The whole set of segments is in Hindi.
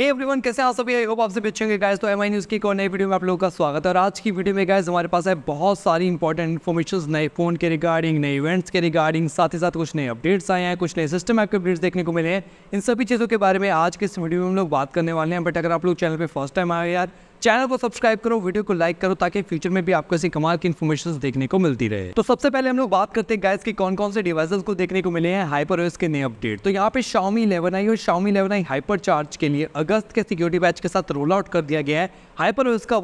हे hey एवरीवन कैसे आप सभी आई होप आप सभी अच्छे गाइस तो एम आई न्यूज़ की एक और नई वीडियो में आप लोगों का स्वागत है और आज की वीडियो में गाइस हमारे पास है बहुत सारी इंपॉर्टेंट इन्फॉर्मेशन नए फ़ोन के रिगार्डिंग नए इवेंट्स के रिगार्डिंग साथ ही साथ कुछ नए अपडेट्स आए हैं कुछ नए सिस्टम ऐप के अपडेट्स देखने को मिले हैं इन सभी चीज़ों के बारे में आज के इस वीडियो में हम लोग बात करने वाले हैं बट अगर आप लोग चैनल पर फर्स्ट टाइम आए यार चैनल को सब्सक्राइब करो वीडियो को लाइक करो ताकि फ्यूचर में भी आपको ऐसी कमाल की इन्फॉर्मेशन देखने को मिलती रहे तो सबसे पहले हम लोग बात करते हैं गैस की कौन कौन से डिवाइसेस को देखने को मिले हैं हाइपर के नए अपडेट तो यहाँ पे शाउमी इलेवन आई और Xiaomi eleven I hyper charge के लिए अगस्त के सिक्योरिटी बैच के साथ रोल आउट कर दिया गया है हाइपर ओएस का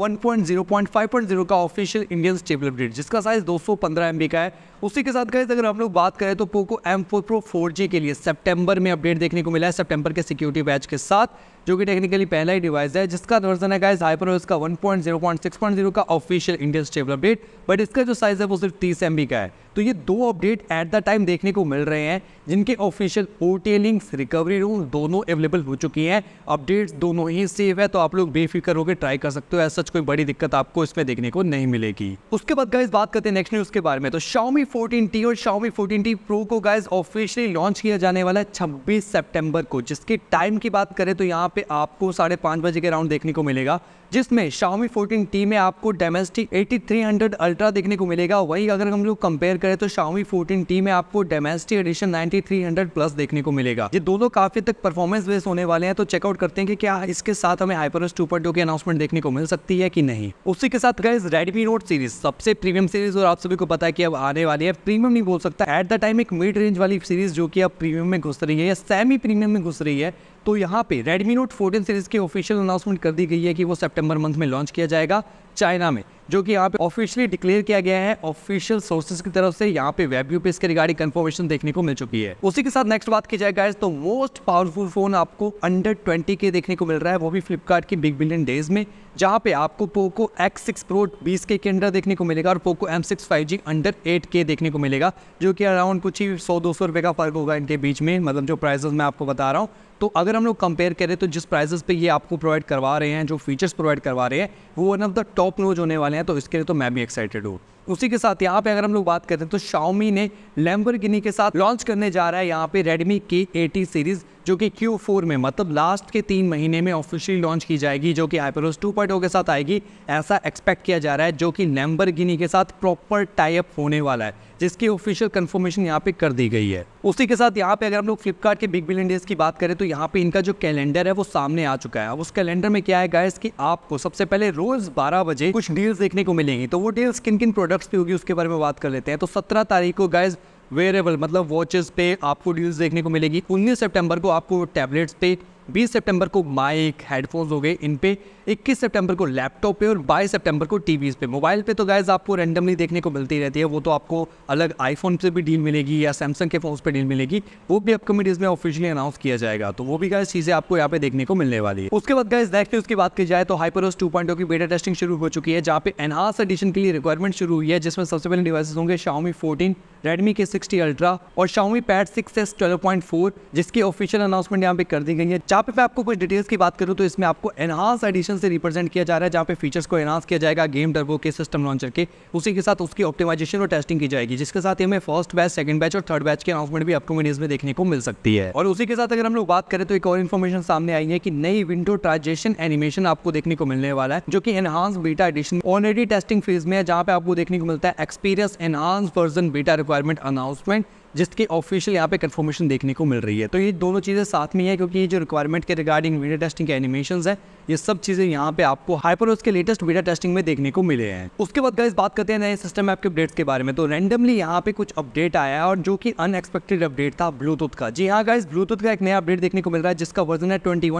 जीरो का ऑफिशियल इंडियन स्टेबल अपडेट जिसका साइज पंद्रह एमबी का है उसी के साथ गैस अगर हम लोग बात करें तो Poco M four Pro four के लिए सेप्टेम्बर में अपडेट देखने को मिला है सेप्टेम्बर के सिक्योरिटी बैच के साथ जो कि टेक्निकली पहला ही डिवाइस है जिसका वर्जन है गाइस हाइपर का 1.0.6.0 का official Indian stable update but इसका जो साइज़ है वो सिर्फ तीस एम का है तो ये दो अपडेट एट द टाइम देखने को मिल रहे हैं जिनके ऑफिशियल ओ लिंक्स रिकवरी रूल दोनों अवेलेबल हो चुकी हैं अपडेट्स दोनों ही सेफ है तो आप लोग बेफिक्र होकर ट्राई कर सकते हो ऐसा सच कोई बड़ी दिक्कत आपको इसमें देखने को नहीं मिलेगी उसके बाद गाइज बात करते हैं नेक्स्ट न्यूज के बारे में तो फोर्टीन टी और फोर्टीन टी प्रो को गाइज ऑफिशियली लॉन्च किया जाने वाला है छब्बीस सेप्टेम्बर को जिसके टाइम की बात करें तो यहाँ पे आपको साढ़े पाँच बजे के राउंड देखने को मिलेगा जिसमें Xiaomi 14T में आपको डोमेस्टिक 8300 अल्ट्रा देखने को मिलेगा वहीं अगर हम लोग कंपेयर करें तो Xiaomi 14T में आपको डोमेस्टिक एडिशन 9300 प्लस देखने को मिलेगा ये दोनों काफी तक परफॉर्मेंस बेस होने वाले हैं तो चेकआउट करते हैं कि क्या इसके साथ हमें हाइपरस टू पॉइंट की अनाउंसमेंट देखने को मिल सकती है कि नहीं उसी के साथ गए रेडमी नोट सीरीज सबसे प्रीमियम सीरीज और आप सभी को पता है कि अब आने वाली है प्रीमियम नहीं बोल सकता एट द टाइम एक मिड रेंज वाली सीरीज जो की अब प्रीमियम में घुस रही है या सेमी प्रीमियम में घुस रही है तो यहाँ पे Redmi Note 14 सीरीज की ऑफिशियल अनाउंसमेंट कर दी गई है कि वो सेप्टेम्बर सितंबर मंथ में लॉन्च किया जाएगा चाइना में जो कि यहाँ पे ऑफिशियली डिक्लेयर किया गया है ऑफिशियल सोर्सेज की तरफ से यहाँ पे वेब व्यू पे इसके रिगार्डिंग कंफर्मेशन देखने को मिल चुकी है उसी के साथ नेक्स्ट बात की जाए गाइस तो मोस्ट पावरफुल फोन आपको अंडर ट्वेंटी के देखने को मिल रहा है वो भी फ्लिपकार्ट की बिग बिलियन डेज में जहाँ पे आपको पोको एक्स सिक्स प्रो बीस के अंडर देखने को मिलेगा और Poco M six five G under eight K देखने को मिलेगा जो कि अराउंड कुछ ही सौ दो सौ रुपये का फर्क होगा इनके बीच में मतलब जो प्राइजेस मैं आपको बता रहा हूँ तो अगर हम लोग कंपेयर करें तो जिस प्राइजेस पे ये आपको प्रोवाइड करवा रहे हैं जो फीचर्स प्रोवाइड करवा रहे हैं वो one of the top top news होने वाले हैं तो इसके लिए तो मैं भी एक्साइटेड हूँ उसी के साथ यहाँ पे अगर हम लोग बात करते हैं तो शाओमी ने लैम्बर के साथ लॉन्च करने जा रहा है यहाँ पे रेडमी की एटी सीरीज़ जो कि Q4 में मतलब लास्ट के तीन महीने में ऑफिशियली लॉन्च की जाएगी जो कि आईपरोस टू oh के साथ आएगी ऐसा एक्सपेक्ट किया जा रहा है जो कि लैम्बर के साथ प्रॉपर टाइप होने वाला है जिसकी ऑफिशियल कंफर्मेशन यहाँ पे कर दी गई है उसी के साथ यहाँ पे अगर हम लोग फ्लिपकार्ट के बिग बिलियन डेज की बात करें तो यहाँ पे इनका जो कैलेंडर है वो सामने आ चुका है उस कैलेंडर में क्या है गाइस कि आपको सबसे पहले रोज 12 बजे कुछ डील्स देखने को मिलेंगी तो वो डील्स किन किन प्रोडक्ट्स पे होगी उसके बारे में बात कर लेते हैं तो सत्रह तारीख को गाइज वेरेबल मतलब वॉचेस पे आपको डील्स देखने को मिलेगी उन्नीस सितंबर को आपको टैबलेट्स पे बीस सितंबर को माइक हेडफोन्स हो गए इन पे इक्कीस सितंबर को लैपटॉप पे और बाईस सितंबर को टीवी पे मोबाइल पे तो गाइज आपको रैंडमली देखने को मिलती रहती है वो तो आपको अलग आईफोन से भी डील मिलेगी या सैमसंग के फोन पे डील मिलेगी वो भी अपकमिंग डेज में ऑफिशियली अनाउंस किया जाएगा तो वो भी गाइज चीज़ें आपको यहाँ पे देखने को मिलने वाली है उसके बाद गाइज नेक्स्ट उसकी बात की जाए तो हाइपर टू oh की बेटा टेस्टिंग शुरू हो चुकी है जहाँ पे एनहांस एडिशन के लिए रिक्वायरमेंट शुरू हुई है जिसमें सबसे पहले डिवाइस होंगे Xiaomi fourteen Redmi K sixty ultra और Xiaomi Pad six S twelve point four जिसकी ऑफिशियल अनाउंसमेंट यहाँ पे कर दी गई है जहाँ पे मैं आपको कुछ डिटेल्स की बात करूँ तो इसमें आपको एनहांस एडिशन से रिप्रेजेंट किया जा रहा है जहाँ पे फीचर्स को एनहांस किया जाएगा गेम डर्बो के सिस्टम लॉन्चर के उसी के साथ उसकी ऑप्टिमाइजेशन और टेस्टिंग की जाएगी जिसके साथ हमें फर्स्ट बैच सेकंड बैच और थर्ड बैच के अनाउंसमेंट भी अपकमिंग डेज में देखने को मिल सकती है और उसी के साथ अगर हम लोग बात करें तो एक और इन्फॉर्मेशन सामने आई है कि नई विंडो ट्राइजेशन एनिमेशन आपको देखने को मिलने वाला है जो कि enhance beta edition already testing phase में है जहाँ पे आपको देखने को मिलता है experience enhance version beta requirement announcement जिसकी ऑफिशियल यहाँ पे कन्फर्मेशन देखने को मिल रही है तो ये दोनों चीज़ें साथ में है क्योंकि ये जो रिक्वायरमेंट के रिगार्डिंग वीडियो टेस्टिंग के एनिमेशन है ये सब चीज़ें यहाँ पे आपको हाइपर के लेटेस्ट वीडियो टेस्टिंग में देखने को मिले हैं उसके बाद गाइज बात करते हैं नए सिस्टम ऐप के अपडेट्स के बारे में तो रैंडमली यहाँ पे कुछ अपडेट आया और जो कि अनएक्सपेक्टेड अपडेट था ब्लूटूथ का जी हाँ गाइज ब्लूटूथ का एक नया अपडेट देखने को मिल रहा है जिसका वर्जन है ट्वेंटी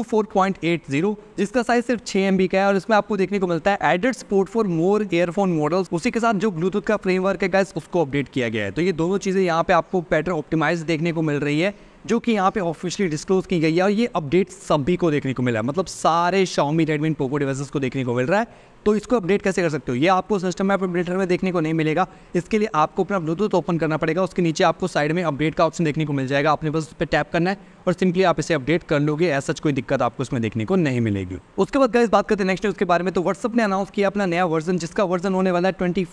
24.80 जिसका साइज सिर्फ 6 एम का है और इसमें आपको देखने को मिलता है added support for more earphone models उसी के साथ जो ब्लूटूथ का फ्रेमवर्क है उसको अपडेट किया गया है तो ये दोनों चीज़ें यहाँ पे आपको बेटर ऑप्टिमाइज देखने को मिल रही है जो कि यहाँ पे ऑफिशियली डिस्क्लोज की गई है और ये अपडेट सभी को देखने को मिला है मतलब सारे शॉमी रेडमी पोको डिवाइसेस को देखने को मिल रहा है तो इसको अपडेट कैसे कर सकते हो ये आपको सिस्टम में अपडेटर में देखने को नहीं मिलेगा इसके लिए आपको अपना ब्लूटूथ ओपन करना पड़ेगा उसके नीचे आपको साइड में अपडेट का ऑप्शन देखने को मिल जाएगा आपने बस उस पर टैप करना है और सिंपली आप इसे अपडेट कर लोगे ऐसा कोई दिक्कत आपको उसमें देखने को नहीं मिलेगी उसके बाद गाइस बात करते हैं नेक्स्ट उसके बारे में तो व्हाट्सअप ने अनाउंस किया अपना नया वर्जन जिसका वर्जन होने वाला है ट्वेंटी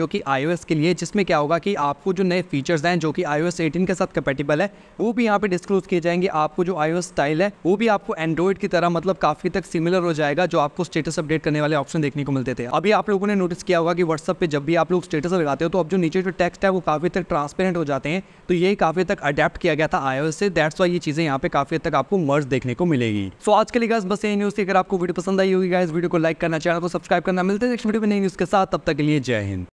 जो कि आई के लिए जिसमें क्या होगा कि आपको जो नए फीचर्स हैं जो कि आई ओ के साथ कंपेटेबल है वो भी यहाँ पे डिस्क्लोज किए जाएंगे आपको जो आईओ स्टाइल है वो भी आपको एंड्रॉइड की तरह मतलब काफ़ी तक सिमिलर हो जाएगा जो आपको स्टेटस अपडेट करने वाले ऑप्शन देखने को मिलते थे अभी आप लोगों ने नोटिस किया होगा कि व्हाट्सअप पर जब भी आप लोग स्टेटस लगाते हो तो अब जो नीचे जो टेक्स्ट है वो काफ़ी तक ट्रांसपेरेंट हो जाते हैं तो ये काफ़ी तक अडेप्ट किया गया था आई से दैट्स वाई ये चीज़ें यहाँ पे काफ़ी तक आपको मर्ज देखने को मिलेगी सो आज के लिए गाइस बस यही न्यूज़ थी अगर आपको वीडियो पसंद आई होगी गाइस वीडियो को लाइक करना चैनल को सब्सक्राइब करना मिलते हैं नेक्स्ट वीडियो में नई न्यूज़ के साथ तब तक के लिए जय हिंद